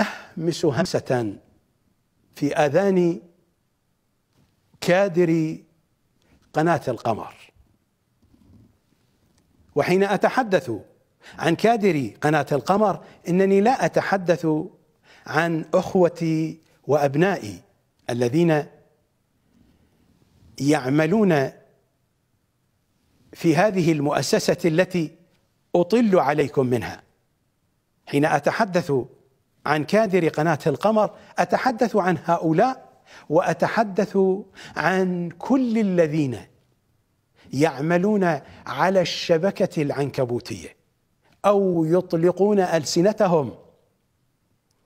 أهمس همسة في آذان كادر قناة القمر وحين أتحدث عن كادر قناة القمر إنني لا أتحدث عن أخوتي وأبنائي الذين يعملون في هذه المؤسسة التي أطل عليكم منها حين أتحدث عن كادر قناة القمر أتحدث عن هؤلاء وأتحدث عن كل الذين يعملون على الشبكة العنكبوتية أو يطلقون ألسنتهم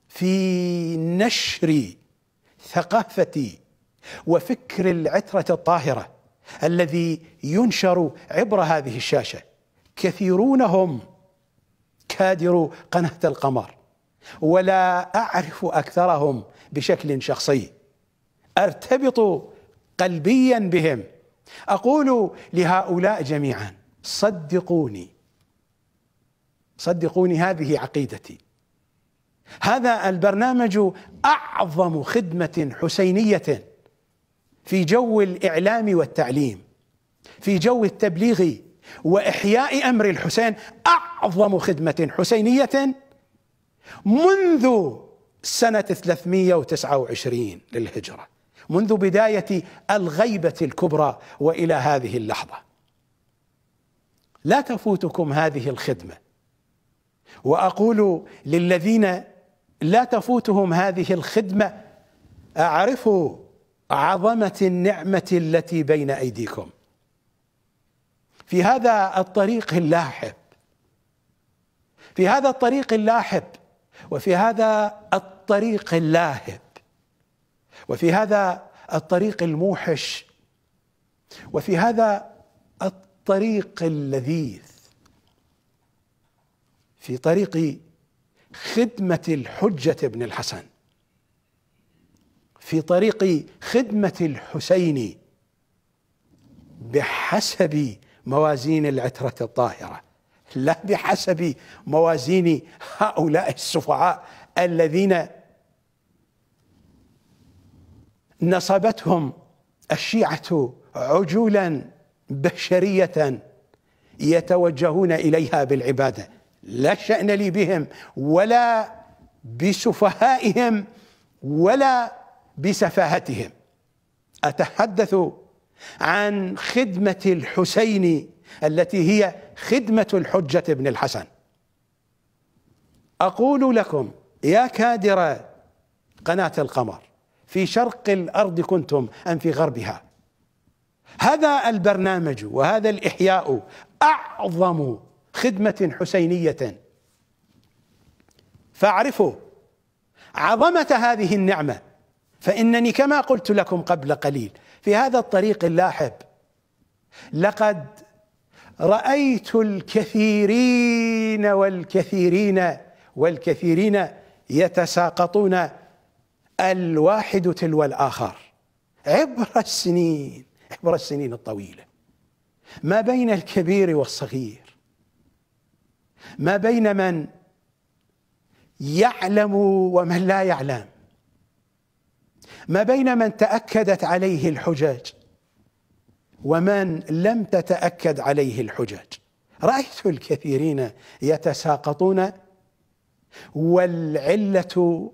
في نشر ثقافة وفكر العترة الطاهرة الذي ينشر عبر هذه الشاشة كثيرون هم كادر قناة القمر ولا اعرف اكثرهم بشكل شخصي ارتبط قلبيا بهم اقول لهؤلاء جميعا صدقوني صدقوني هذه عقيدتي هذا البرنامج اعظم خدمه حسينيه في جو الاعلام والتعليم في جو التبليغ واحياء امر الحسين اعظم خدمه حسينيه منذ سنة 329 للهجرة منذ بداية الغيبة الكبرى وإلى هذه اللحظة لا تفوتكم هذه الخدمة وأقول للذين لا تفوتهم هذه الخدمة أعرفوا عظمة النعمة التي بين أيديكم في هذا الطريق اللاحب في هذا الطريق اللاحب وفي هذا الطريق اللاهب وفي هذا الطريق الموحش وفي هذا الطريق اللذيذ في طريق خدمة الحجة ابن الحسن في طريق خدمة الحسين بحسب موازين العترة الطاهرة لا بحسب موازين هؤلاء السفعاء الذين نصبتهم الشيعه عجولا بشريه يتوجهون اليها بالعباده لا شان لي بهم ولا بسفهائهم ولا بسفاهتهم اتحدث عن خدمه الحسين التي هي خدمة الحجة ابن الحسن أقول لكم يا كادر قناة القمر في شرق الأرض كنتم أم في غربها هذا البرنامج وهذا الإحياء أعظم خدمة حسينية فاعرفوا عظمة هذه النعمة فإنني كما قلت لكم قبل قليل في هذا الطريق اللاحب لقد رايت الكثيرين والكثيرين والكثيرين يتساقطون الواحد تلو الاخر عبر السنين عبر السنين الطويله ما بين الكبير والصغير ما بين من يعلم ومن لا يعلم ما بين من تاكدت عليه الحجج ومن لم تتاكد عليه الحجج رايت الكثيرين يتساقطون والعله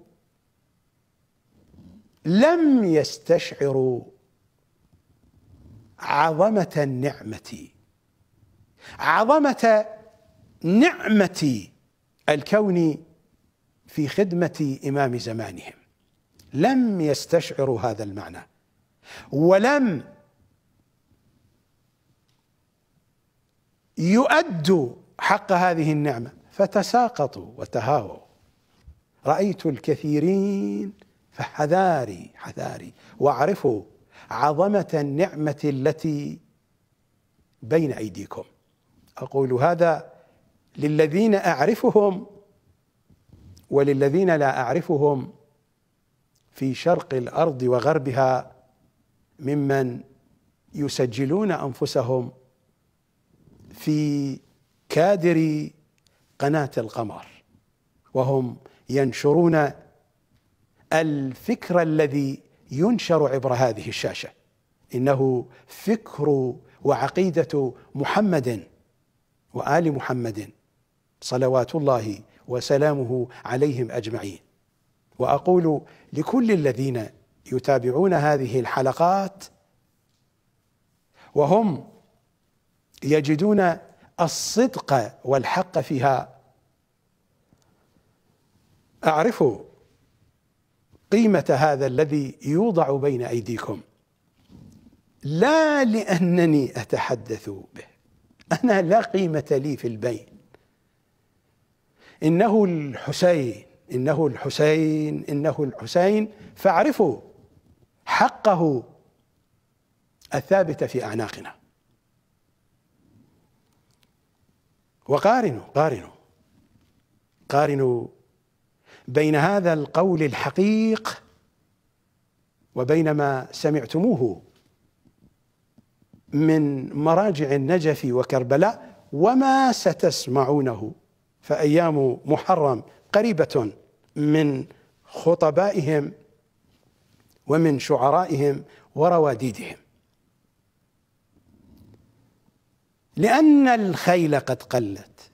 لم يستشعروا عظمه النعمه عظمه نعمه الكون في خدمه امام زمانهم لم يستشعروا هذا المعنى ولم يؤدوا حق هذه النعمه فتساقطوا وتهاووا رايت الكثيرين فحذاري حذاري واعرفوا عظمه النعمه التي بين ايديكم اقول هذا للذين اعرفهم وللذين لا اعرفهم في شرق الارض وغربها ممن يسجلون انفسهم في كادر قناة القمر وهم ينشرون الفكر الذي ينشر عبر هذه الشاشة إنه فكر وعقيدة محمد وآل محمد صلوات الله وسلامه عليهم أجمعين وأقول لكل الذين يتابعون هذه الحلقات وهم يجدون الصدق والحق فيها اعرفوا قيمه هذا الذي يوضع بين ايديكم لا لانني اتحدث به انا لا قيمه لي في البين انه الحسين انه الحسين انه الحسين فاعرفوا حقه الثابت في اعناقنا وقارنوا قارنوا قارنوا بين هذا القول الحقيق وبين ما سمعتموه من مراجع النجف وكربلاء وما ستسمعونه فأيام محرم قريبة من خطبائهم ومن شعرائهم ورواديدهم لأن الخيل قد قلت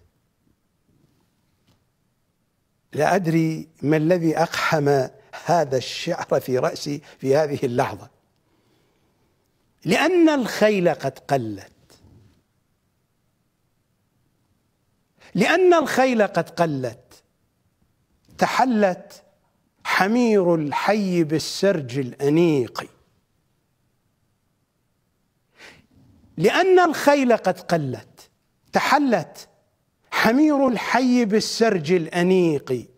لا أدري ما الذي أقحم هذا الشعر في رأسي في هذه اللحظة لأن الخيل قد قلت لأن الخيل قد قلت تحلت حمير الحي بالسرج الأنيق لأن الخيل قد قلت تحلت حمير الحي بالسرج الأنيق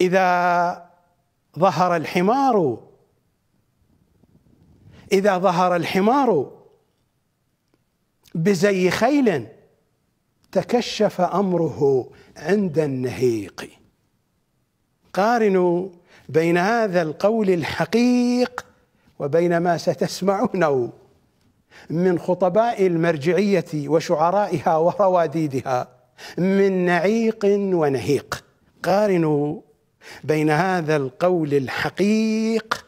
إذا ظهر الحمار إذا ظهر الحمار بزي خيل تكشف أمره عند النهيق قارنوا بين هذا القول الحقيق وبين ما ستسمعونه من خطباء المرجعيه وشعرائها ورواديدها من نعيق ونهيق قارنوا بين هذا القول الحقيق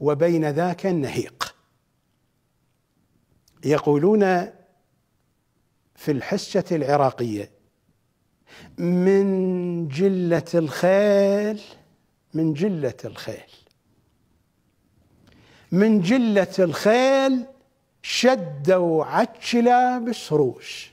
وبين ذاك النهيق يقولون في الحسه العراقيه من جله الخيل من جله الخيل من جله الخيل شدوا عتشلا بسروش